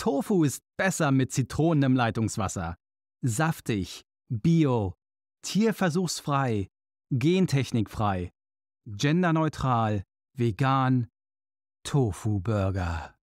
Tofu ist besser mit Zitronen im Leitungswasser. Saftig, bio, tierversuchsfrei, gentechnikfrei, genderneutral, vegan, Tofu-Burger.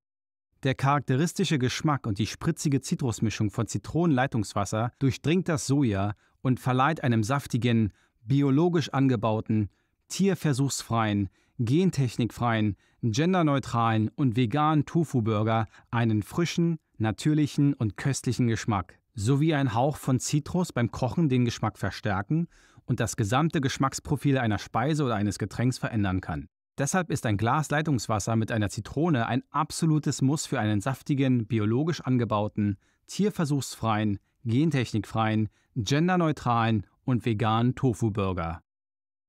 Der charakteristische Geschmack und die spritzige Zitrusmischung von Zitronenleitungswasser durchdringt das Soja und verleiht einem saftigen, biologisch angebauten, tierversuchsfreien, gentechnikfreien, genderneutralen und veganen Tofu-Burger einen frischen, natürlichen und köstlichen Geschmack sowie ein Hauch von Zitrus beim Kochen den Geschmack verstärken und das gesamte Geschmacksprofil einer Speise oder eines Getränks verändern kann. Deshalb ist ein Glas Leitungswasser mit einer Zitrone ein absolutes Muss für einen saftigen, biologisch angebauten, tierversuchsfreien, gentechnikfreien, genderneutralen und veganen Tofu-Burger.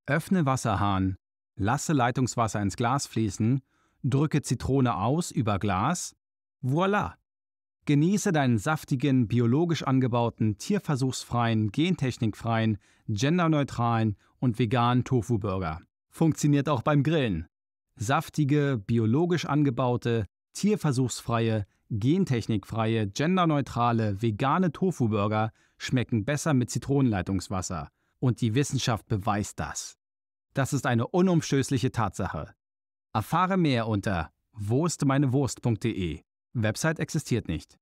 Öffne Wasserhahn Lasse Leitungswasser ins Glas fließen, drücke Zitrone aus über Glas. Voila! Genieße deinen saftigen, biologisch angebauten, tierversuchsfreien, gentechnikfreien, genderneutralen und veganen Tofu-Burger. Funktioniert auch beim Grillen. Saftige, biologisch angebaute, tierversuchsfreie, gentechnikfreie, genderneutrale, vegane Tofu-Burger schmecken besser mit Zitronenleitungswasser. Und die Wissenschaft beweist das. Das ist eine unumstößliche Tatsache. Erfahre mehr unter wurstmeinewurst.de. Website existiert nicht.